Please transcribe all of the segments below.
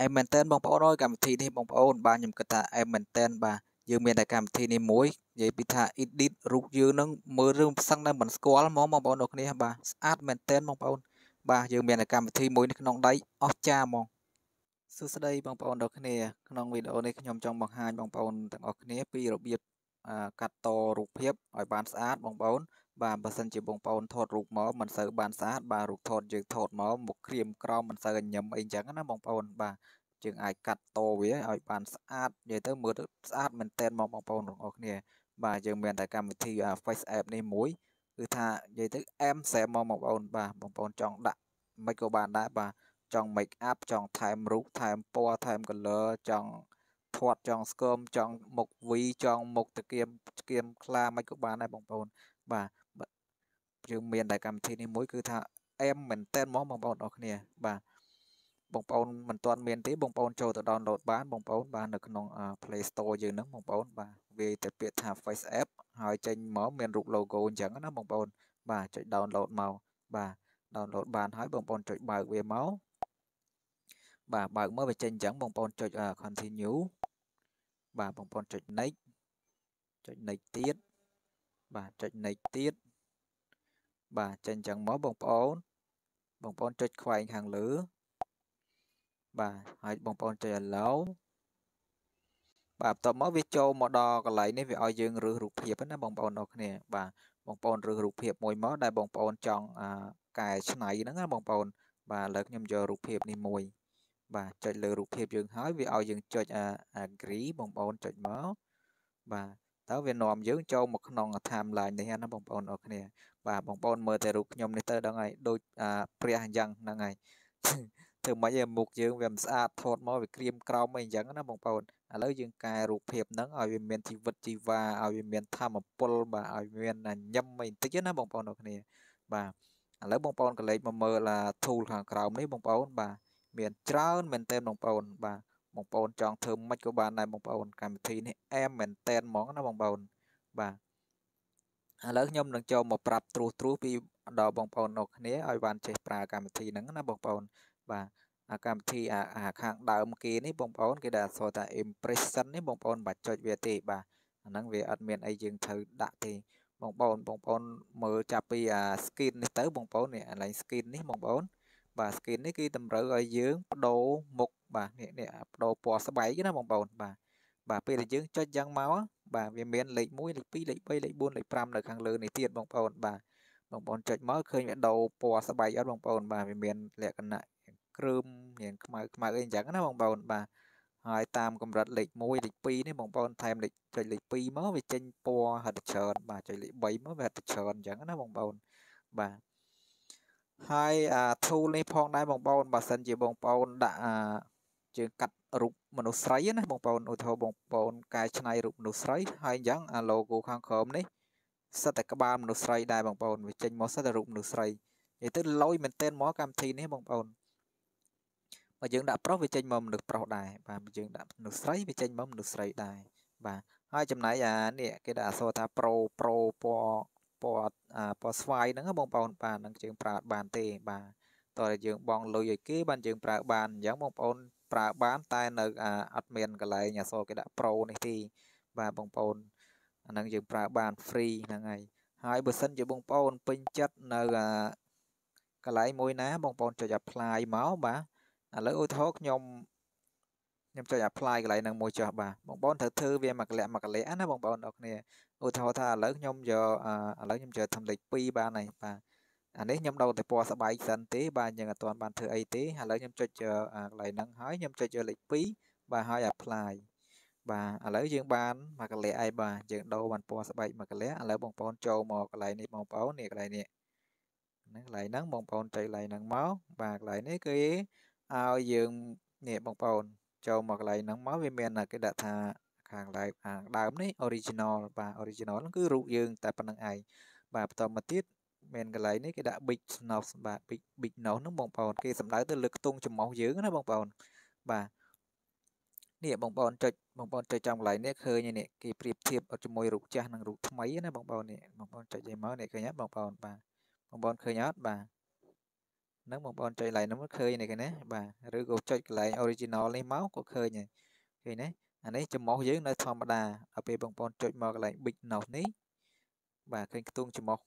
អែមមែនតើបងប្អូនអើយកម្មវិធីនេះបងប្អូនបាទខ្ញុំគិតថាអែមមែនតើបាទយើងមានតែកម្មវិធីនេះមួយនិយាយពីថា edit រូបយើងនឹងមើលរឿងផ្សឹងតែមិនស្គាល់ហ្មងបងប្អូនអរគ្នា បាទស្អាតមែនតើបងប្អូនបាទយើងមានតែកម្មវិធីមួយនៅក្នុងដៃអស្ចារ្យហ្មងសួស្តីបងប្អូនអរគ្នាក្នុងវីដេអូនេះខ្ញុំចង់បង្ហាញបងប្អូនទាំងអស់គ្នា ពីរបៀបកាត់តរូបភាពឲ្យបានស្អាតបងប្អូនបាទបើសិនជាបងប្អូនថតរូបមកមិនសូវបានស្អាតបាទរូបថតយើងថតមកមុខក្រៀមក្រមមិនសូវញញឹមអីចឹងណាបងប្អូនបាទយើងអាចកាត់តវាឲ្យបានស្អាតនិយាយទៅមើលទៅស្អាតមែនតែនមកបងប្អូនបងប្អូនគ្នាបាទយើងមានតែកម្មវិធី Face App នេះមួយគឺថានិយាយទៅអែមសែមកបងប្អូនបាទបងប្អូនចង់ដាក់មិនក៏បានដែរបាទចង់ make up ចង់ថែមរូបថែមពណ៌ថែម color ចង់ធាត់ចង់ស្គមចង់មុខវីចង់មុខតគៀមស្គៀមខ្លាមិនក៏បានដែរបងប្អូនបាទយើងមានតែកម្មវិធីនេះមួយគឺថាអែមមែនតើហ្មងបងប្អូនអរគ្នាបាទបងប្អូនមិនទាន់មានទេបងប្អូនចូលទៅ download បានបងប្អូនបាននៅក្នុង Play Store យើងហ្នឹងបងប្អូនបាទវាយតែពាក្យថា Face App ហើយចេញមកមានរូប logo អញ្ចឹងណាបងប្អូនបាទចុច download មកបាទ download បានហើយបងប្អូនចុចបើកវាមកបាទបើកមកវាចេញអញ្ចឹងបងប្អូនចុច continue បាទបងប្អូនចុច next ចុច next ទៀតបាទចុច next ទៀតបាទចេញចឹងមកបងប្អូនបងប្អូនចុចខ្វែងខាងលើបាទហើយបងប្អូនចុច allow បាទបន្ទាប់មកវាចូលមកដល់កន្លែងនេះវាឲ្យយើងរើសរូបភាពណាបងប្អូនអរគ្នាបាទបងប្អូនរើសរូបភាពមួយមកដែលបងប្អូនចង់កែឆ្នៃហ្នឹងណាបងប្អូនបាទឥឡូវខ្ញុំយករូបភាពនេះមួយបាទចុចលើរូបភាពយើងហើយវាឲ្យយើងចុច agree បងប្អូនចុចមកបាទទៅវានាំយើងចូលមកក្នុង timeline នេះណាបងប្អូនអរគ្នាបាទបងប្អូនមើលតែរូបខ្ញុំនេះទៅដល់ហើយដូចព្រះអញ្ចឹងហ្នឹងហើយធ្វើម៉េចឲ្យមុខយើងវាមិនស្អាតថតមកវាក្រៀមក្រោមអីអញ្ចឹងណាបងប្អូនឥឡូវយើងកែរូបភាពហ្នឹងឲ្យវាមានជីវិតជីវ៉ាឲ្យវាមានធម៌ពលបាទឲ្យមានញឹមអីបន្តិចណាបងប្អូនអរគ្នាបាទឥឡូវបងប្អូនកលេចមកមើល tool ខាងក្រោមនេះបងប្អូនបាទមានច្រើនមែនទែនបងប្អូនបាទបងប្អូនចង់ធ្វើមិនក៏បានដែរបងប្អូន កម្មវិធីនេះអែមមែនតែនហ្មងណាបងប្អូនបាទឥឡូវខ្ញុំនឹងចូលមកប្រាប់ត្រួសត្រួសពីដល់បងប្អូនអ្នកគ្នាឲ្យបាន ចេះប្រើកម្មវិធីហ្នឹងណាបងប្អូន បាទអាកម្មវិធីអាខាងដើមគេនេះបងប្អូនគេដែលអក្សរថា impression នេះបងប្អូនមិនបាច់ចុចវាទេបាទអាហ្នឹងវាអត់មានអីយើងត្រូវដាក់ទេបងប្អូនបងប្អូនមើលចាប់ពីអា skin នេះទៅបងប្អូននេះអាឡែង skin នេះបងប្អូនបាទ skin នេះគឺតម្រូវឲ្យយើងបដូរមុខបាទនេះនេះបដូរពណ៌ស្បែកណាបងប្អូនបាទបាទពេលដែលយើងចុចយ៉ាងមកបាទវាមានលេខ1លេខ2លេខ3លេខ4លេខ5នៅខាងលើនេះទៀតបងប្អូនបាទបងប្អូនចុចមកឃើញវាដូរពណ៌ស្បែកអត់បងប្អូនបាទវាមានលក្ខណៈក្រឹមមានខ្មៅខ្មៅអីអញ្ចឹងណាបងប្អូនបាទហើយតាមកម្រិតលេខ1លេខ2នេះបងប្អូនថែមលេខចុចលេខ2មកវាចេញពណ៌ហិតច្រើនបាទចុចលេខ3មកវាហិតច្រើនអញ្ចឹងណាបងប្អូនបាទហើយអា tool នេះផងដែរបងប្អូនបើសិនជាបងប្អូនដាក់អាជើងកាត់រូបមនុស្សស្រីណាបងប្អូនឧទាហរណ៍បងប្អូនកែច្នៃរូបមនុស្សស្រីហើយអញ្ចឹងអា logo ខាងក្រោមនេះសិតតែក្បាលមនុស្សស្រីដែរបងប្អូនវាចេញមកសិតតែរូបមនុស្សស្រីនិយាយទៅលយមែនទែនមកកម្មវិធីនេះបងប្អូនបើយើងដាក់ប្រុសវាចេញមកមនុស្សប្រុសដែរបាទយើងដាក់មនុស្សស្រីវាចេញមកមនុស្សស្រីដែរបាទហើយចំណែកអានេះគេដាក់អក្សរថា pro pro ពណ៌ពណ៌ពណ៌ស្វាយហ្នឹង បងប្អូនបាទនឹងយើងប្រើបានទេបាទតើយើងបងលុយឲ្យគេបានយើងប្រើបានអញ្ចឹងបងប្អូនប្រើបានតែនៅអត់មានកន្លែងអសគេដាក់ Pro នេះទេបាទបងប្អូនអានឹងយើងប្រើបាន free ហ្នឹងហើយហើយបើសិនជាបងប្អូនពេញចិត្តនៅកន្លែងមួយណាបងប្អូនចុច apply មកបាទឥឡូវឧទាហរណ៍ខ្ញុំខ្ញុំចុច apply កន្លែងហ្នឹងមួយចុះបាទបងប្អូនត្រូវធ្វើវាមួយកលៈមួយកលៈណាបងប្អូនអរគ្នាឧទាហរណ៍ថាឥឡូវខ្ញុំយកឥឡូវខ្ញុំយកធ្វើលេខ2បានហើយបាទអានេះខ្ញុំដូរតែពណ៌ស្បែកសិនទេបាទយើងអត់ទាន់បានធ្វើអីទេឥឡូវខ្ញុំចុចកន្លែងហ្នឹងហើយខ្ញុំចុចយកលេខ2បាទហើយ apply បាទឥឡូវយើងបានមកកលៈឯបាទយើងដូរបានពណ៌ស្បែកមកកលៈឥឡូវបងប្អូនចូលមកកន្លែងនេះបងប្អូននេះកន្លែងនេះហ្នឹងកន្លែងហ្នឹងបងប្អូនចុចកន្លែងហ្នឹងមកបាទកន្លែងនេះគឺឲ្យយើងនេះបងប្អូនចូលមកកន្លែងហ្នឹងមកវាមានគេដាក់ថាខាងឡើងខាងដើមនេះ original បាទ original ហ្នឹងគឺរូបយើងតែប៉ុណ្្នឹងឯងបាទបន្តមកទៀតមានកន្លែងនេះគេដាក់ big snout បាទ big big nose ហ្នឹងបងប្អូនគេសំដៅទៅលើខ្ទង់ច្រមុះយើងណាបងប្អូនបាទនេះបងប្អូនចុចបងប្អូនចុចចំកន្លែងនេះឃើញនេះគេប្រៀបធៀបជាមួយរូបចាស់និងរូបថ្មីណាបងប្អូននេះបងប្អូនចុចយាយមកនេះឃើញអត់បងប្អូនបាទបងប្អូនឃើញអត់បាទនឹងបងប្អូនចុចកន្លែងនោះឃើញនេះគេណាបាទឬក៏ចុចកន្លែង original នេះមកក៏ឃើញដែរឃើញណាអានេះចំមុះយើងនៅធម្មតាដល់ពេលបងប្អូនចុចមកកន្លែង big nose នេះបាទឃើញខ្ទង់ចំមុះ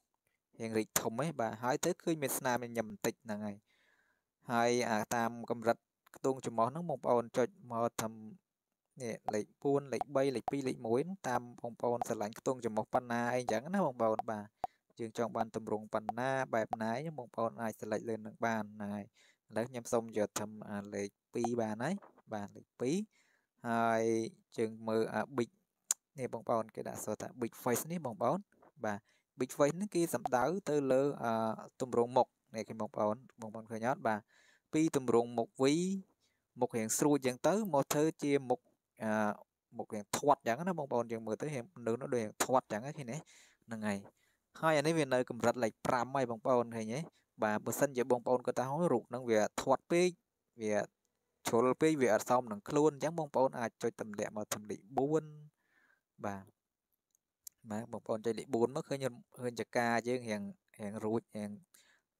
រៀងរីកធំហ៎បាទហើយទៅឃើញមានស្នាមញញឹមបន្តិចហ្នឹងហើយហើយអាតាមកម្រិតខ្ទង់ចំមុះហ្នឹងបងប្អូនចុចមកធ្វើនេះលេខ4លេខ3លេខ2លេខ1តាមបងប្អូនស្រឡាញ់ខ្ទង់ចំមុះប៉ុណ្ណាអីចឹងណាបងប្អូនបាទយើងចង់បានតម្រង់ប៉ុណ្ណាបែបណាបងប្អូនអាចសិលេចលើនឹងបានហ្នឹងហើយឥឡូវខ្ញុំសូមយកធ្វើលេខ2បានហើយបាទលេខ2ហើយយើងមើលអា big នេះបងប្អូនគេដាក់សរថា big face នេះបងប្អូនបាទ big face នេះគេសំដៅទៅលើអាទម្រង់មុខនេះគេបងប្អូនបងប្អូនឃើញអត់បាទពីទម្រង់មុខ V មុខរាងស្រួចអញ្ចឹងទៅមកធ្វើជាមុខអាមុខរាងធាត់អញ្ចឹងណាបងប្អូនយើងមើលទៅនៅនោះដូចរាងធាត់អញ្ចឹងហ្នឹងហើយហើយអានេះវានៅកម្រិតលេខ5ហើយបងប្អូនឃើញទេបាទបើសិនជាបងប្អូនគាត់ថារូបហ្នឹងវាធាត់ពេកវាជ្រុលពេកវាអត់សមនឹងខ្លួនអញ្ចឹងបងប្អូនអាចចុចទម្លាក់មកទម្លាក់4បាទបាទបងប្អូនចុចលេខ4មកឃើញឃើញចកាយើងរៀងរៀងរួចរៀង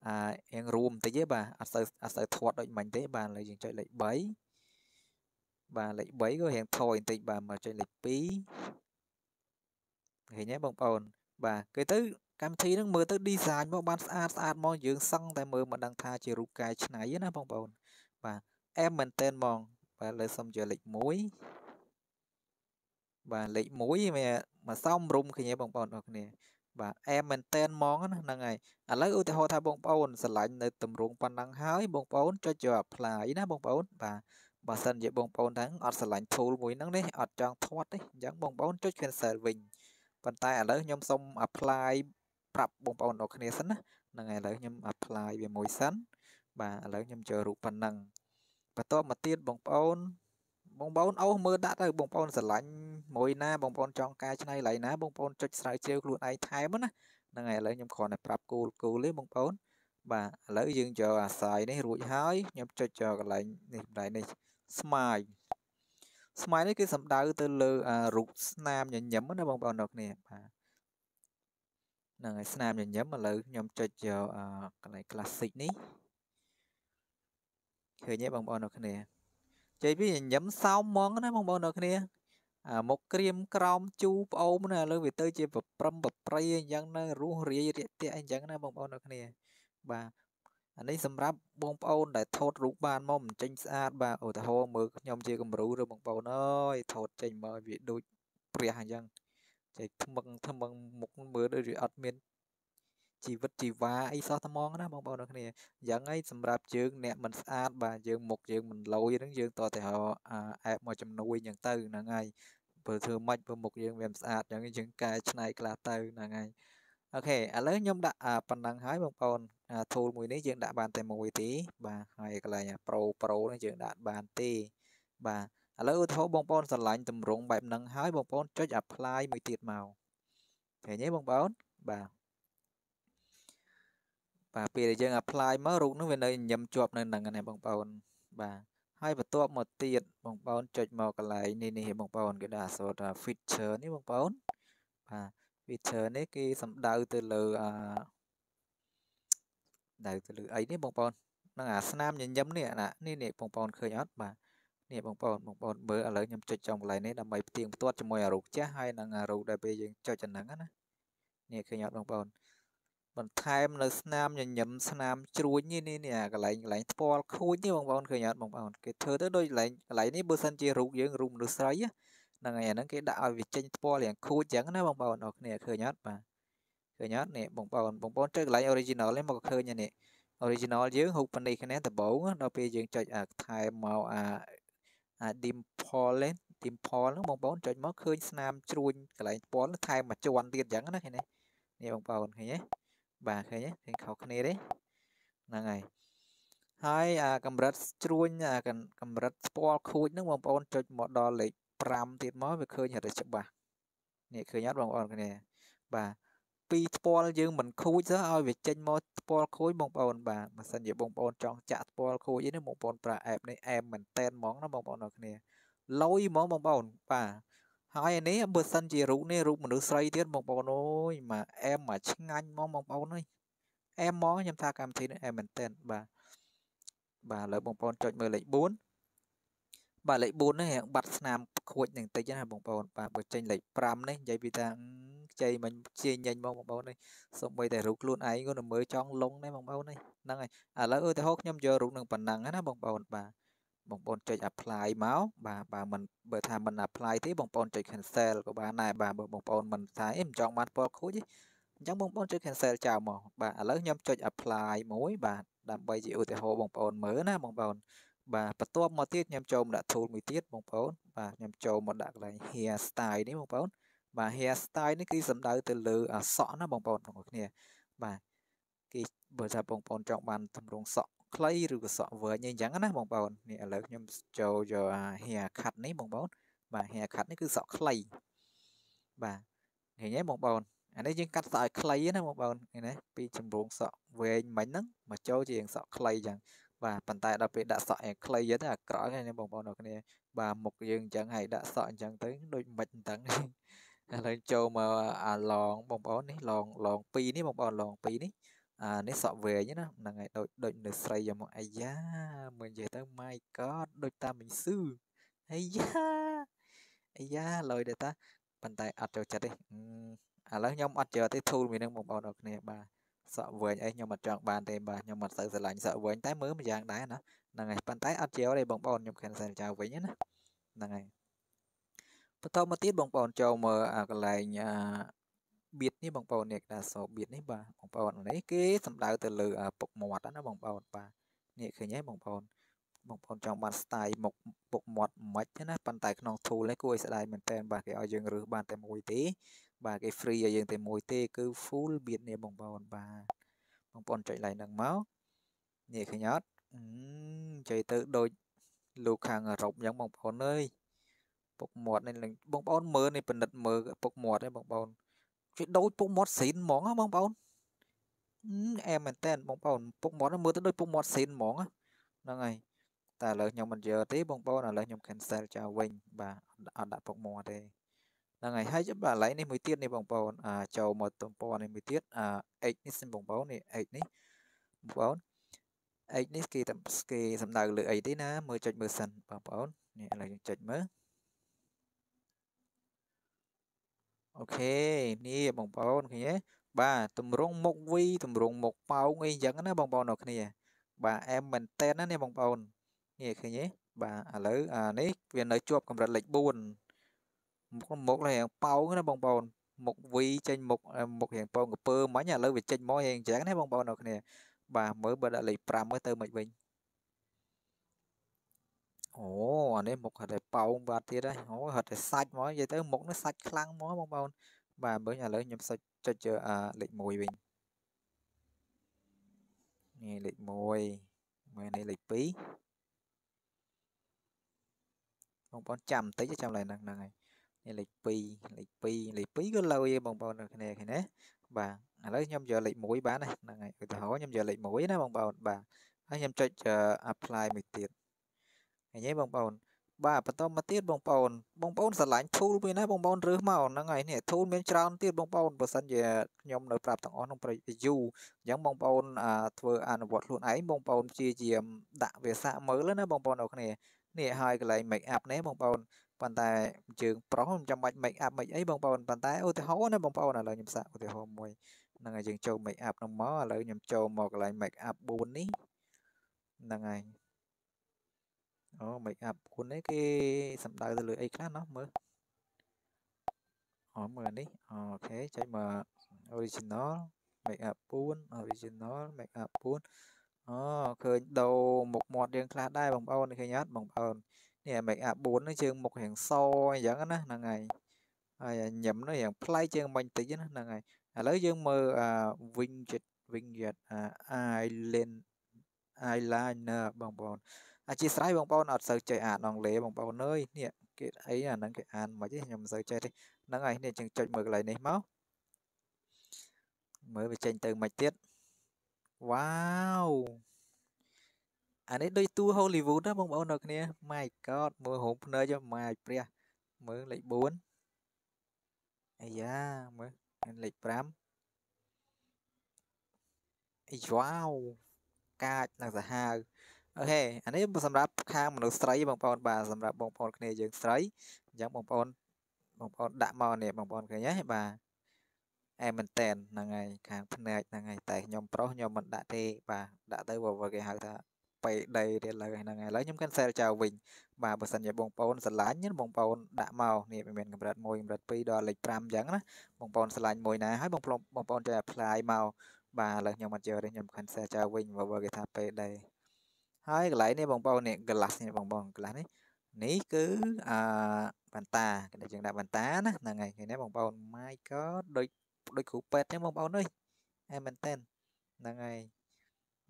អារៀងរួមបន្តិចទេបាទអត់សូវអត់សូវធាត់ដូចមិញទេបាទឥឡូវយើងចុចលេខ3បាទលេខ3ក៏រៀងថយបន្តិចបាទមកចុចលេខ2ឃើញទេបងប្អូនបាទគឺទៅកម្មវិធីហ្នឹងមើលទៅ design មកបានស្អាតស្អាតមកយើងសឹងតែមើលមិនដឹងថាជារូបកាយឆ្នៃណាបងប្អូនបាទ M មែនតើហ្មងបាទលើសុំយកលេខ1បាទលេខ1វាមកសំរុំគ្នាបងប្អូនអរគ្នាបាទ M មែនតើហ្មងហ្នឹងហើយឥឡូវឧទាហរណ៍ថាបងប្អូនស្រឡាញ់នៅតម្រងប៉ុណ្ណឹងហើយបងប្អូនចុចយក apply ណាបងប្អូនបាទបើសិនជាបងប្អូនថាអត់ស្រឡាញ់ tool មួយហ្នឹងនេះអត់ចង់ធាត់ទេអញ្ចឹងបងប្អូនចុច cancel វិញប៉ុន្តែឥឡូវខ្ញុំសូម apply ប្រាប់បងប្អូនអរគ្នាសិនណាហ្នឹងហើយឥឡូវខ្ញុំ apply វាមួយសិនបាទឥឡូវខ្ញុំចូលរូបប៉ុណ្ណឹងបន្ទាប់មកទៀតបងប្អូនបងប្អូនអោសមើលដាក់ទៅបងប្អូនស្រឡាញ់មួយណាបងប្អូនចង់កែច្នៃឡៃណាបងប្អូនចុចស្រាវជ្រាវខ្លួនឯងថែមណាហ្នឹងហើយឥឡូវខ្ញុំគ្រាន់តែប្រាប់គូលគូលទេបងប្អូនបាទឥឡូវយើងយកអាស្រ័យនេះរួចហើយខ្ញុំចុចយកកន្លែងនេះបណ្ដៃនេះស្មាយស្មាយនេះគឺសំដៅទៅលើរូបស្នាមញញឹមណាបងប្អូនអ្នកគ្នាបាទហ្នឹងហើយស្នាមញញឹមឥឡូវខ្ញុំចុចយកកន្លែង classic នេះឃើញទេបងប្អូនអរគ្នាជ័យវាញញឹមសោមហ្មងណាបងប្អូនអរគ្នាអាមកក្រៀមក្រោមជូប្អូនណាឥឡូវវាទៅ ជាប្រព្រឹមប្រប្រៃអញ្ចឹងណារសរាយរាក់ទាក់អញ្ចឹងណាបងប្អូនអរគ្នាបាទអានេះសម្រាប់បងប្អូនដែលថតរូបបានមកមិនចេញស្អាតបាទឧទាហរណ៍មើលខ្ញុំជាគំរូឬបងប្អូនអើយថតចេញមកវាដូចព្រះអញ្ចឹងចេះថ្មឹងថ្មឹងមុខមើលដូចវាអត់មានជីវិតជីវ៉ាអីសោះថ្មងណាបងប្អូនទាំងគ្នាយ៉ាងហើយសម្រាប់យើងអ្នកមិនស្អាតបាទយើងមុខយើងមិនលយហ្នឹងយើងតតែរកអែបមកជំនួយអញ្ចឹងទៅហ្នឹងហើយព្រោះធ្វើម៉េចព្រោះមុខយើងវាមិនស្អាតអញ្ចឹងយើងកែច្នៃខ្លះទៅហ្នឹងហើយអូខេឥឡូវខ្ញុំដាក់ប៉ុណ្ណឹងហើយបងប្អូន tool មួយនេះយើងដាក់បានតែមួយទេបាទហើយកន្លែង Pro Pro នេះយើងដាក់បានទេបាទឥឡូវឧទាហរណ៍បងប្អូនស្រឡាញ់ទម្រង់បែបហ្នឹងហើយបងប្អូនចុច apply មួយទៀតមកឃើញទេបងប្អូនបាទបាទពេលដែលយើង apply មករូបនោះវានៅញញឹមជាប់នៅនឹងណាបងប្អូនបាទហើយបន្ទាប់មកទៀតបងប្អូនចុចមកកន្លែងនេះនេះបងប្អូនគេដាក់អក្សរថា feature នេះបងប្អូនបាទ feature នេះគេសំដៅទៅលើអាដៅទៅលើអីនេះបងប្អូននឹងអាស្នាមញញឹមនេះអានេះនេះបងប្អូនឃើញអត់បាទនេះបងប្អូនបងប្អូនមើលឥឡូវខ្ញុំចុចចំកន្លែងនេះដើម្បីផ្ទៀងផ្ទាត់ជាមួយអារូបចាស់ហើយនឹងអារូបដែលពេលយើងចុចអាហ្នឹងណានេះឃើញអត់បងប្អូនបន្ថែមនៅស្នាមញញឹមស្នាមជ្រួចនេះនេះនេះកន្លែងកន្លែងថ្ពាល់ខូចនេះបងប្អូនឃើញអត់បងប្អូនគេធ្វើទៅដូចកន្លែងកន្លែងនេះបើសិនជារូបយើងរូបមនុស្សស្រីហ្នឹងហើយអាហ្នឹងគេដាក់ឲ្យវាចេញថ្ពាល់រៀងខូចចឹងណាបងប្អូនអរគ្នាឃើញអត់បាទឃើញអត់នេះបងប្អូនបងប្អូនទៅកន្លែង original នេះមកឃើញនេះ original យើងរូបប៉ុណ្នេះគ្នាដបងដល់ពេលយើងចុចអាថែមកអាអា dim pole នេះ dim pole ហ្នឹងបងប្អូនចុចមកឃើញស្នាមជ្រួញកន្លែងថ្ពាល់ថែមមួយជាន់ទៀតចឹងណាឃើញនេះនេះបងប្អូនឃើញទេបាទឃើញទេឃើញខុសគ្នាទេហ្នឹងហើយហើយអាកម្រិតជ្រួញអាកម្រិតស្ពាល់ខូចហ្នឹងបងប្អូនចុចមកដល់លេខ5ទៀតមកវាឃើញរឹតច្បាស់នេះឃើញអត់បងប្អូនគ្នាបាទពីស្ពាល់យើងមិនខូចទៅឲ្យវាចេញមកស្ពាល់ខូចបងប្អូនបាទបើសិនជាបងប្អូនចង់ចាក់ស្ពាល់ខូចអីនេះបងប្អូនប្រើអេបនេះអេបមែនតែនហ្មងណាបងប្អូនអរគ្នាលុយហ្មងបងប្អូនបាទហើយឯនេះបើសិនជារូបនេះរូបមនុស្សស្រីទៀតបងប្អូនអើយមកអែមមកឆ្ងាញ់ហ្មងបងប្អូនអើយអែមហ្មងខ្ញុំថាកម្មវិធីនេះអែមមែនតើបាទបាទឥឡូវបងប្អូនចុចមើលលេខ4បាទលេខ4នេះបាត់ស្នាមខួចនឹងតិចណាបងប្អូនបាទបើចេញលេខ5នេះនិយាយពីថាខ្ចីមិញជាញញហ្មងបងប្អូននេះសូម្បីតែរូបខ្លួនឯងក៏នៅមើលចង់លងដែរបងប្អូននេះហ្នឹងហើយឥឡូវឧទាហរណ៍ខ្ញុំយករូបនឹងប៉ុណ្ណឹងណាបងប្អូនបាទបងប្អូនចុច apply មកបាទបើមិនបើថាមិន apply ទេបងប្អូនចុច cancel ក៏បានដែរបាទបើបងប្អូនមិនថាអីមិនចង់បានពណ៌ខូចទេអញ្ចឹងបងប្អូនចុច cancel ចោលមកបាទឥឡូវខ្ញុំចុច apply មួយបាទដើម្បីជាឧទាហរណ៍បងប្អូនមើលណាបងប្អូនបាទបន្ទាប់មកទៀតខ្ញុំចូលមកដាក់ tool មួយទៀតបងប្អូនបាទខ្ញុំចូលមកដាក់កន្លែង hair style នេះបងប្អូនបាទ hair style នេះគឺសំដៅទៅលើសក់ណាបងប្អូនបងប្អូនគ្នាបាទគេបើថាបងប្អូនចង់បានទម្រង់សក់ខ្លីឬក៏សក់វែងអីចឹងណាបងប្អូននេះឥឡូវខ្ញុំចូលយក hair cut នេះបងប្អូនបាទ hair cut នេះគឺសក់ខ្លីបាទឃើញទេបងប្អូនអានេះយើងកាត់សក់ឲ្យខ្លីណាបងប្អូនឃើញទេពីចម្រងសក់វែងមិញហ្នឹងមកចូលជាសក់ខ្លីចឹងបាទប៉ុន្តែដល់ពេលដាក់សក់ឲ្យខ្លីទៅអាក្រក់ហ្នឹងបងប្អូនអ្នកគ្នាបាទមុខយើងអញ្ចឹងហើយដាក់សក់អញ្ចឹងទៅដូចមិនអញ្ចឹងឥឡូវចូលមកអាឡងបងប្អូននេះឡងឡង2នេះបងប្អូនឡង2នេះអានេះសក់វែងណាហ្នឹងហើយដូចដូចនៅស្រីយ៉ាងមកអាយ៉ាមើលនិយាយទៅ my god ដូចតាមិញស៊ឺអាយ៉ាអាយ៉ាលយដែរតាប៉ុន្តែអត់ចូលចិត្តទេឥឡូវខ្ញុំអត់ជឿទេ tool មួយហ្នឹងបងប្អូនអរគ្នាបាទសក់វែងអីខ្ញុំអត់ចង់បានទេបាទខ្ញុំអត់សូវស្រឡាញ់សក់វែងតែមើលម្យ៉ាងដែរណាហ្នឹងហើយប៉ុន្តែអត់ជឿទេបងប្អូនខ្ញុំខានសែនចៅវិញណាហ្នឹងហើយបន្តមកទៀតបងប្អូនចូលមើលកន្លែងបៀតនេះបងប្អូននេះក្តារសបៀតនេះបាទបងប្អូននេះគេសំដៅទៅលើពុកមាត់ណាបងប្អូនបាទនេះឃើញហើយបងប្អូនបងប្អូនចង់បានស្ទាយមុខពុកមាត់មិនណាប៉ុន្តែក្នុង tool នេះគួរឲ្យស្ដាយមែនតើបាទគេឲ្យយើងរើសបានតែមួយទេបាទគេ free ឲ្យយើងតែមួយទេគឺ full បៀតនេះបងប្អូនបាទបងប្អូនចុច like នឹងមកនេះឃើញអត់ចុចទៅដូចលោកខាងអឺរ៉ុបអញ្ចឹងបងប្អូនអើយពុកមាត់នេះបងប្អូនមើលនេះពិនិត្យមើលពុកមាត់ឯងបងប្អូនវាដូចពុកមាត់ស្រីនហ្មងបងប្អូនអែមែនតែនបងប្អូនពុកមាត់មើលទៅដូចពុកមាត់ស្រីនហ្មងហ្នឹងហើយតែឥឡូវខ្ញុំមិនយកទេបងប្អូនឥឡូវខ្ញុំ cancel ចោលវិញបាទអត់ដាក់ពុកមាត់ទេហ្នឹងហើយហើយបាទកន្លែងនេះមួយទៀតនេះបងប្អូនអាចូលមកទំព័រនេះមួយទៀតអា x នេះសិនបងប្អូននេះ x នេះបងប្អូន x នេះគេគេសំដៅលើអីទេណាមើលចុចមើលសិនបងប្អូននេះឥឡូវយើងចុចមើលអូខេនេះបងប្អូនឃើញទេបាទតម្រងមុខ V តម្រងមុខប៉ោងអីចឹងណាបងប្អូនអរគ្នាបាទ M មែនតែនណានេះបងប្អូននេះឃើញទេបាទឥឡូវអានេះវានៅជាប់កម្រិតលេខ4មុខមុខរាងប៉ោងណាបងប្អូនមុខ V ចេញមុខមុខរាងប៉ោងកពើមិញឥឡូវវាចេញមករាងចឹងណាបងប្អូនអរគ្នាបាទមើលបើដាក់លេខ5មើលទៅមិនវិញអូអានេះមុខហត់តែប៉ោងបាទទៀតហើយអូហត់តែសាច់ហ្មងនិយាយទៅមុខនេះសាច់ខ្លាំងហ្មងបងប្អូនបាទមើលឥឡូវខ្ញុំសុចចុចអាលេខ1វិញនេះលេខ1មើលនេះលេខ2បងប្អូនចាំបន្តិចចាំឡើយហ្នឹងហ្នឹងហើយនេះលេខ2លេខ2លេខ2ក៏លោយឯងបងប្អូននៅគ្នាឃើញទេបាទឥឡូវខ្ញុំយកលេខ1បានហ្នឹងហើយឧទាហរណ៍ខ្ញុំយកលេខ1ណាបងប្អូនបាទហើយខ្ញុំចុច apply មួយទៀតអញ្ចឹងបងប្អូនបាទបន្តមកទៀតបងប្អូនបងប្អូនស្រឡាញ់ tool មានណាបងប្អូនរើសមកហ្នឹងហើយនេះ tool មានច្រើនទៀតបងប្អូនបើសិនជាខ្ញុំនៅប្រាប់ទាំងអស់ក្នុងប្រតិយូអញ្ចឹងបងប្អូនធ្វើអនុវត្តខ្លួនឯងបងប្អូនព្យាយាមដាក់វាសាក់មើលណាបងប្អូនអរគ្នានេះហើយកន្លែង make up នេះបងប្អូនប៉ុន្តែជើងប្រុសមិនចាំបាច់ make up មិនអីបងប្អូនប៉ុន្តែឧទាហរណ៍ណាបងប្អូនឥឡូវខ្ញុំសាក់ឧទាហរណ៍មួយហ្នឹងហើយយើងចូល make up ហ្នឹងមកឥឡូវខ្ញុំចូលមកកន្លែង make up 4នេះហ្នឹងហើយអូ make up គុណនេះគេសំដៅទៅលើអីខ្លះណោះមើលអូមើលនេះអូខេចុចមក original make up 4 original make up 4អូឃើញដូរមុខមាត់យើងខ្លះដែរបងប្អូនឃើញអត់បងប្អូននេះ make up 4ហ្នឹងជើងមុខរាងសអញ្ចឹងណាហ្នឹងហើយហើយញឹមហ្នឹងរាងប្លែកជាងមិញតិចណាហ្នឹងហើយឥឡូវយើងមើល wingjet wingjet eyeliner eyeliner បងប្អូនអធិស្ឋានបងប្អូនអត់សូវចេះអានអង់គ្លេសបងប្អូនអើយនេះគេអីអាហ្នឹងគេអានមិនទេខ្ញុំមិនសូវចេះទេហ្នឹងហើយនេះជាងចុចមើលកន្លែងនេះមកមើលវាចេញទៅមិនទៀតវ៉ាវអានេះដូចតួ Hollywood ណាបងប្អូនអ្នកគ្នា My God មើលរោងភ្នែកម៉ាយព្រះមើលលេខ4អាយ៉ាមើលលេខ5អីវ៉ាវកាចនឹងសាហាវអូខេអានេះសម្រាប់ខាងមនុស្សស្រីបងប្អូនបាទសម្រាប់បងប្អូនគ្នាយើងស្រីអញ្ចឹងបងប្អូនបងប្អូនដាក់មកនេះបងប្អូនឃើញហ៎បាទអែមែនតែនហ្នឹងហើយខាងភ្នែកហ្នឹងហើយតែខ្ញុំប្រុសខ្ញុំមិនដាក់ទេបាទដាក់ទៅបើគេហៅថាបេដីទៀតឡើយហ្នឹងហើយឥឡូវខ្ញុំ cancel ចោលវិញបាទបើសិនជាបងប្អូនស្រឡាញ់បងប្អូនដាក់មកនេះមានកម្រិត1កម្រិត2ដល់លេខ5អញ្ចឹងណាបងប្អូនស្រឡាញ់មួយណាហើយបងប្អូនបងប្អូនចុច apply មកបាទឥឡូវខ្ញុំអត់យកទេខ្ញុំ cancel ចោលវិញបើគេថាបេដីហើយកន្លែងនេះបងប្អូននេះ glass នេះបងប្អូន glass នេះនេះគឺអឺបន្តាគេយើងដាក់បន្តាណាហ្នឹងហើយឃើញទេបងប្អូន my god ដូចដូចគ្រូពេទ្យចឹងបងប្អូនអើយអែមែនតើហ្នឹងហើយ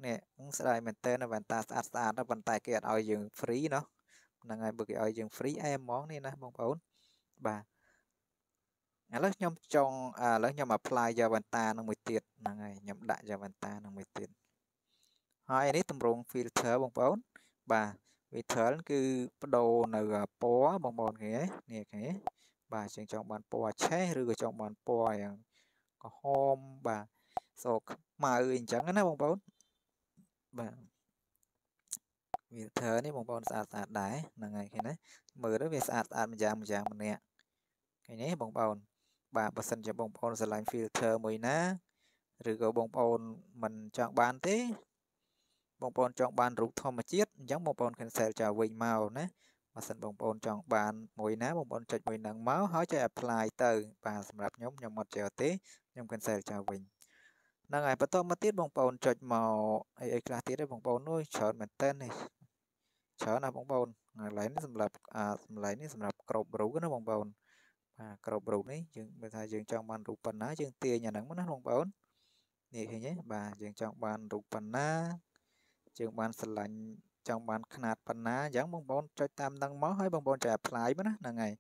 នេះស្ដាយមែនតើបន្តាស្អាតស្អាតប៉ុន្តែគេអត់ឲ្យយើង free ណោះហ្នឹងហើយបើគេឲ្យយើង free អែហ្មងនេះណាបងប្អូនបាទឥឡូវខ្ញុំចង់ឥឡូវខ្ញុំ apply យកវ៉ាន់តានឹងមួយទៀតហ្នឹងហើយខ្ញុំដាក់យកវ៉ាន់តានឹងមួយទៀតហើយនេះតម្រង filter បងប្អូនបាទ filter គឺបដូរនៅពណ៌បងប្អូនគេនេះគេបាទជាងចង់បានពណ៌ឆេះឬក៏ចង់បានពណ៌យ៉ាងក្រហមបាទសោកខ្មៅអីអញ្ចឹងណាបងប្អូនបាទ filter នេះបងប្អូនស្អាតស្អាតដែរហ្នឹងហើយឃើញណាមើលទៅវាស្អាតស្អាតម្យ៉ាងម្យ៉ាងម្នាក់ឃើញទេបងប្អូនបាទបើសិនជាបងប្អូនស្រឡាញ់ filter មួយណាឬក៏បងប្អូនមិនចង់បានទេបងប្អូនចង់បានរូបធម្មជាតិអញ្ចឹងបងប្អូន cancel ចោលវិញមកណាបើសិនបងប្អូនចង់បានមួយណាបងប្អូនចុចមួយនឹងមកហើយចុច apply ទៅបាទសម្រាប់ខ្ញុំខ្ញុំអត់ចោលទេខ្ញុំ cancel ចោលវិញហ្នឹងហើយបន្តមកទៀតបងប្អូនចុចមកអីអីខ្លះទៀតទេបងប្អូននោះច្រើនមែនតើនេះច្រើនណាស់បងប្អូនឥឡូវនេះសម្រាប់អាសម្លេងនេះសម្រាប់ក្របរូបណាបងប្អូនបាទក្របរូបនេះយើងបើថាយើងចង់បានរូបប៉ុណ្ណាយើងទាញអាហ្នឹងមកណាបងប្អូននេះឃើញទេបាទយើងចង់បានរូបប៉ុណ្ណាយើងបានស្រឡាញ់ចង់បានຂະຫນາດប៉ុណ្ណាអញ្ចឹងបងប្អូនចុចតាមនឹងមកហើយបងប្អូនចុច apply មកណាហ្នឹងហើយ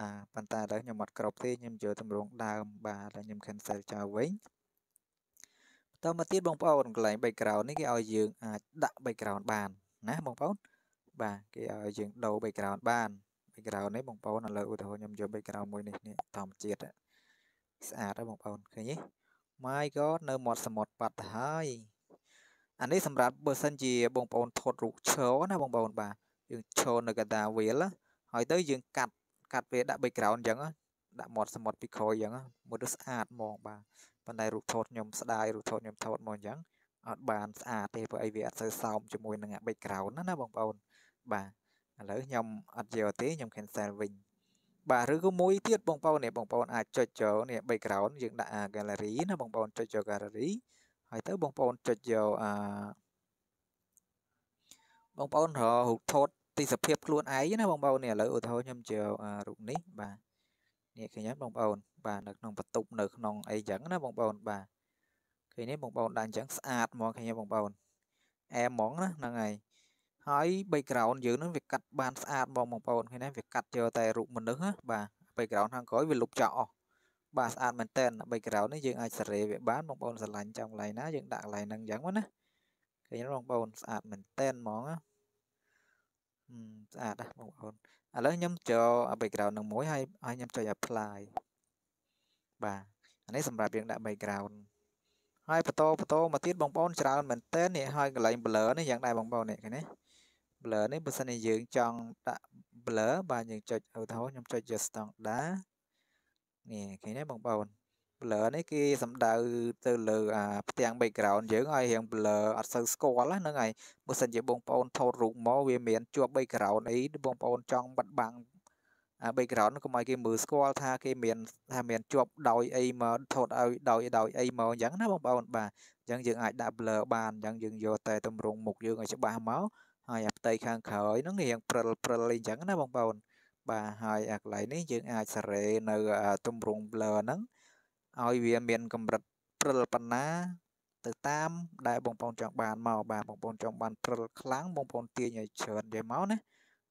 អាប៉ុន្តែឥឡូវខ្ញុំអត់គ្រប់ទេខ្ញុំយកតម្រងដើមបាទឥឡូវខ្ញុំ cancel ចោលវិញបន្តមកទៀតបងប្អូនកន្លែង background នេះគេឲ្យយើងអាចដាក់ background បានណាបងប្អូនបាទគេឲ្យយើងដូរ background បាន background នេះបងប្អូនឥឡូវឧទាហរណ៍ខ្ញុំយក background មួយនេះនេះធម្មជាតិស្អាតហើយបងប្អូនឃើញទេ My god នៅមាត់សមុទ្របាត់ទៅហើយអានេះសម្រាប់បើសិនជាបងប្អូនថតរូបឈរណាបងប្អូនបាទយើងឈរនៅកណ្ដាលវាលហើយទៅ យើងកាត់កាត់វាដាក់ background អញ្ចឹងដាក់មាត់សមុទ្រពីក្រោយអញ្ចឹងមើលទៅស្អាតហ្មងបាទប៉ុន្តែរូបថតខ្ញុំស្ដាយរូបថតខ្ញុំថតមកអញ្ចឹងអត់បានស្អាតទេព្រោះអីវាអត់សូវសោមជាមួយនឹង background ណាណាបងប្អូនបាទឥឡូវខ្ញុំអត់យកទេខ្ញុំ cancel វិញបាទឬក៏មួយទៀតបងប្អូននេះបងប្អូនអាចចុចចូលនេះ background យើងដាក់ gallery ណាបងប្អូនចុចចូល gallery ហើយទៅបងប្អូនចុចយកអាបងប្អូនរករូបថតទីសភាពខ្លួនឯងណាបងប្អូននេះឥឡូវឧទាហរណ៍ខ្ញុំជារូបនេះបាទនេះឃើញហើយបងប្អូនបាទនៅក្នុងបន្ទប់នៅក្នុងអីចឹងណាបងប្អូនបាទឃើញនេះបងប្អូនដាក់អញ្ចឹងស្អាតហ្មងឃើញទេបងប្អូនអែហ្មងណាហ្នឹងហើយហើយ background យើងនឹងវាកាត់បានស្អាតហ្មងបងប្អូនឃើញទេវាកាត់យកតែរូបមនុស្សណាបាទ background ខាងក្រោយវាលុបចោលអស់បាទស្អាតមែនតើ background នេះយើងអាចសេរីវាបានបងប្អូនស្រឡាញ់ចាំកន្លែងណាយើងដាក់កន្លែងហ្នឹងអញ្ចឹងណាឃើញបងប្អូនស្អាតមែនតើហ្មងស្អាតណាបងប្អូនឥឡូវខ្ញុំចូល background នឹងមួយហើយហើយខ្ញុំចុច apply បាទអានេះសម្រាប់យើងដាក់ background ហើយបន្តបន្តមកទៀតបងប្អូនច្រើនមែនតើនេះហើយកន្លែង blur នេះយ៉ាងដែរបងប្អូននេះឃើញទេ blur នេះបើសិនជាយើងចង់ដាក់ blur បាទយើងចុចឧទាហរណ៍ខ្ញុំចុច standard នេះឃើញទេបងប្អូន blur នេះគេសំដៅទៅលើអាផ្ទាំង background យើងឲ្យរៀង blur អត់សូវស្គាល់ហ្នឹងហើយបើសិនជាបងប្អូនថតរូបមកវាមានជាប់ background អីបងប្អូនចង់បិទបាំងអា background កុំឲ្យគេមើលស្គាល់ថាគេមានថាមានជាប់ដោយអីមកថតឲ្យដោយដោយអីមកអញ្ចឹងណាបងប្អូនបាទអញ្ចឹងយើងអាចដាក់ blur បានអញ្ចឹងយើងយកតែតម្រង់មុខយើងឲ្យច្បាស់មកហើយអាផ្ទៃខាងក្រោយហ្នឹងរៀងព្រិលព្រិលអីអញ្ចឹងណាបងប្អូនបាទហើយអាកន្លែងនេះយើងអាចសារ៉េនៅទម្រង់ blur ហ្នឹងឲ្យវាមានកម្រិតព្រិលប៉ុណ្ណាទៅតាមដែលបងប្អូនចង់បានមកបាទបងប្អូនចង់បានព្រិលខ្លាំងបងប្អូនទាញឲ្យច្រើននិយាយមកណា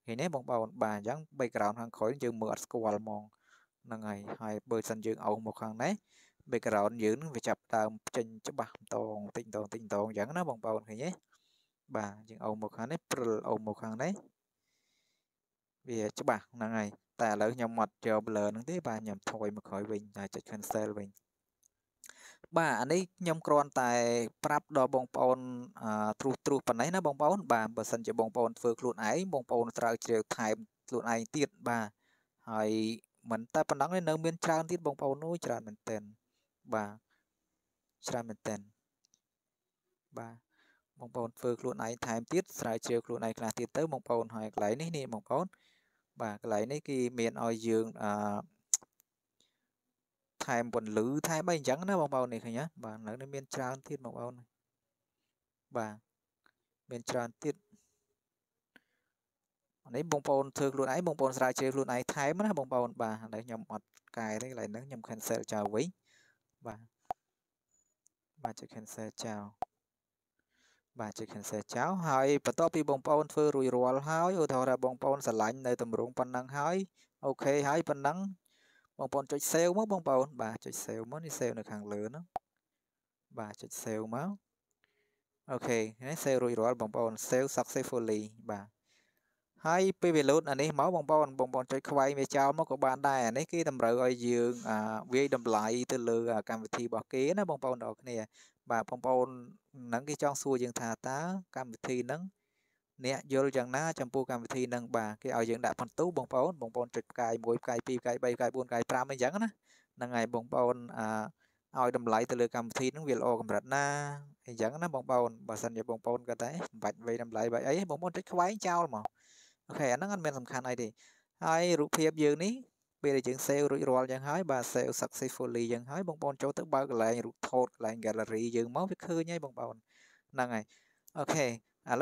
ឃើញទេបងប្អូនបាទអញ្ចឹង background ខាងក្រោយយើងមើលអត់ស្គាល់ហ្មងហ្នឹងហើយហើយបើសិនយើងអោសមកខាងនេះ background យើងនឹងវាចាប់ដើមចេញច្បាស់ម្ដងតិចម្ដងតិចម្ដងអញ្ចឹងណាបងប្អូនឃើញទេបាទយើងអោសមកខាងនេះព្រិលអោសមកខាងនេះវាច្បាស់ហ្នឹងហើយតែឥឡូវខ្ញុំអត់ចូល blur ហ្នឹងទេបាទខ្ញុំថយមកក្រោយវិញហើយចុច cancel វិញបាទអានេះខ្ញុំគ្រាន់តែ ប្រាប់ដល់បងប្អូនទ្រុសទ្រុសប៉ុណ្ណេះណាបងប្អូនបាទបើសិនជាបងប្អូនធ្វើខ្លួនឯងបងប្អូនត្រូវជ្រាវថែមខ្លួនឯងទៀតបាទហើយមិនតែប៉ុណ្ណឹងទេនៅមានច្រើនទៀតបងប្អូននោះច្រើនមែនទែនបាទច្រើនមែនទែនបាទបងប្អូនធ្វើខ្លួនឯងថែមទៀតស្រាវជ្រាវខ្លួនឯងខ្លះទៀតទៅបងប្អូន ហើយកន្លែងនេះនេះបងប្អូនបាទកន្លែងនេះគេមានឲ្យយើងអឺថែមពន្លឺថែមអីអញ្ចឹងណាបងប្អូននេះឃើញណាបាទឥឡូវនេះមានច្រើនទៀតបងប្អូនបាទមានច្រើនទៀតនេះបងប្អូនធ្វើខ្លួនឯងបងប្អូនស្រាវជ្រាវខ្លួនឯងថែមណាបងប្អូនបាទឥឡូវខ្ញុំអត់កែទេកន្លែងហ្នឹងខ្ញុំ cancel ចោលវិញបាទបាទចុច cancel ចោលបាទ chicken set ចោលហើយបន្ទាប់ពីបងប្អូនធ្វើរួចរាល់ហើយឧទាហរណ៍ថាបងប្អូនស្រឡាញ់នៅទម្រង់ប៉ុណ្ណឹងហើយអូខេហើយប៉ុណ្ណឹងបងប្អូនចុច save មកបងប្អូន បាទចុច save មកនេះ save នៅខាងលើហ្នឹងបាទចុច save មកអូខេនេះ save រួចរាល់បងប្អូន save successfully បាទហើយពេលវាលូតអានេះមកបងប្អូនបងប្អូនចុចខ្វែងវាចោលមកក៏បានដែរអានេះគេតម្រូវឲ្យយើងវាយតម្លៃទៅលើកម្មវិធីរបស់គេណាបងប្អូនបងប្អូនគ្នាបាទបងប្អូនហ្នឹងគេចង់សួរយើងថាតើកម្មវិធីហ្នឹងអ្នកយល់យ៉ាងណាចំពោះកម្មវិធីហ្នឹងបាទគេឲ្យយើងដាក់បន្ទូបងប្អូនបងប្អូនចុចផ្កាយ1ផ្កាយ2ផ្កាយ3ផ្កាយ4ផ្កាយ5អីចឹងណាហ្នឹងហើយបងប្អូនអឲ្យតម្លៃទៅលើកម្មវិធីហ្នឹងវាល្អកម្រិតណាអីចឹងណាបងប្អូនបើសិនជាបងប្អូនគាត់តែមិនបាច់វេតម្លៃបាច់អីបងប្អូនចុចខ្វែងចោលមកអូខេអាហ្នឹងអត់មានសំខាន់អីទេហើយរូបភាពយើងនេះពេលដែលយើង save រួចរាល់យ៉ាងហើយបាទ save successfully យ៉ាងហើយបងប្អូនចូលទៅបើកកន្លែងរូបថតកន្លែង gallery យើងមកវាឃើញហើយបងប្អូនហ្នឹងហើយអូខេឥ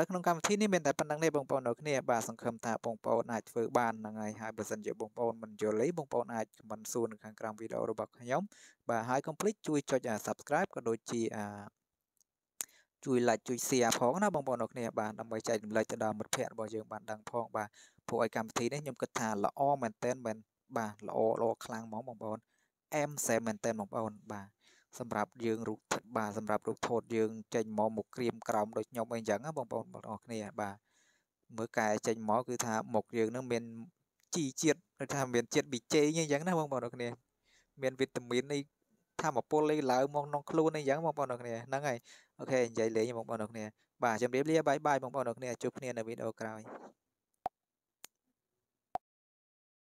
ឡូវក្នុងកម្មវិធីនេះមានតែប៉ុណ្្នឹងទេបងប្អូនអរគ្នាបាទសង្ឃឹមថាបងប្អូនអាចធ្វើបានហ្នឹងហើយហើយបើសិនជាបងប្អូនមិនយល់ទេបងប្អូនអាច comment សួរនៅខាងក្រោមវីដេអូរបស់ខ្ញុំ បាទហើយ complete ជួយចុច subscribe ក៏ដូចជាជួយ like ជួយ share ផងណាបងប្អូនអរគ្នា បាទដើម្បីចែករំលែកទៅដល់មិត្តភ័ក្តិរបស់យើងបានដឹងផងបាទព្រោះឲ្យកម្មវិធីនេះខ្ញុំគិតថាល្អមែនតើមែនបាទល្អល្អខ្លាំងហ្មងបងប្អូនអែមសែមែនតើបងប្អូនបាទសម្រាប់យើងរូបបាទសម្រាប់រូបថតយើងចេញមកមកក្រៀមក្រោមដូចខ្ញុំអីចឹងណាបងប្អូនបងប្អូនគ្នាបាទមើលកែចេញមកគឺថាមុខយើងនឹងមានជីជាតិដូចថាមាន ជាតិ BJ អីចឹងណាបងប្អូនគ្នាមានវីតាមីនអីធម្មពលលេឡើមកក្នុងខ្លួនអីយ៉ាងបងប្អូនអ្នកគ្នាហ្នឹងហើយអូខេនិយាយលេងបងប្អូនអ្នកគ្នាបាទជម្រាបលាបាយបាយបងប្អូនអ្នកគ្នាជួបគ្នានៅវីដេអូក្រោយ